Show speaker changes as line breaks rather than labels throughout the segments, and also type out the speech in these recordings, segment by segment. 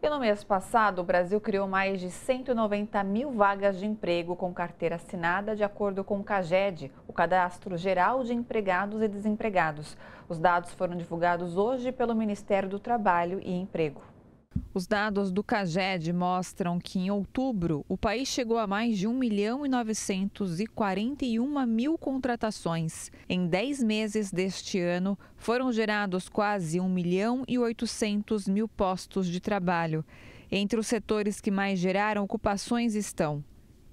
E no mês passado, o Brasil criou mais de 190 mil vagas de emprego com carteira assinada, de acordo com o CAGED, o Cadastro Geral de Empregados e Desempregados. Os dados foram divulgados hoje pelo Ministério do Trabalho e Emprego. Os dados do CAGED mostram que em outubro o país chegou a mais de 1 milhão e 941 mil contratações. Em 10 meses deste ano, foram gerados quase 1 milhão e 800 mil postos de trabalho. Entre os setores que mais geraram ocupações estão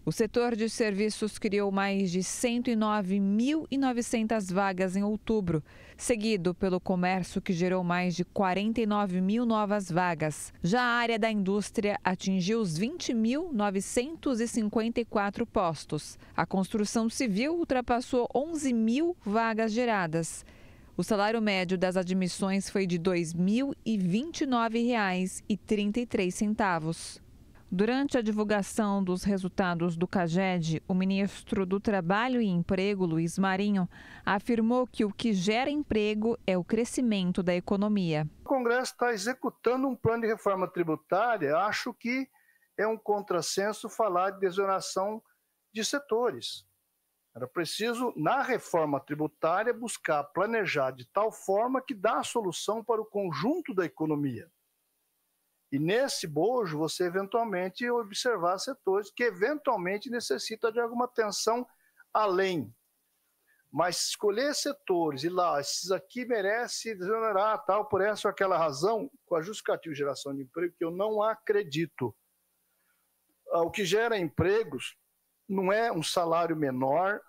o setor de serviços criou mais de 109.900 vagas em outubro, seguido pelo comércio, que gerou mais de 49 mil novas vagas. Já a área da indústria atingiu os 20.954 postos. A construção civil ultrapassou 11 mil vagas geradas. O salário médio das admissões foi de R$ 2.029,33. Durante a divulgação dos resultados do CAGED, o ministro do Trabalho e Emprego, Luiz Marinho, afirmou que o que gera emprego é o crescimento da economia.
O Congresso está executando um plano de reforma tributária. Acho que é um contrassenso falar de desoneração de setores. Era preciso, na reforma tributária, buscar planejar de tal forma que dá a solução para o conjunto da economia. E nesse bojo, você eventualmente observar setores que eventualmente necessitam de alguma atenção além. Mas escolher setores e lá, esses aqui merece desonerar tal por essa ou aquela razão, com a justificativa de geração de emprego, que eu não acredito. Ah, o que gera empregos não é um salário menor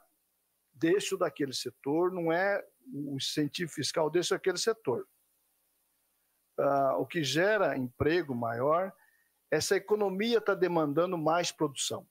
desse ou daquele setor, não é o incentivo fiscal desse ou daquele setor uh, o que gera emprego maior, essa economia está demandando mais produção.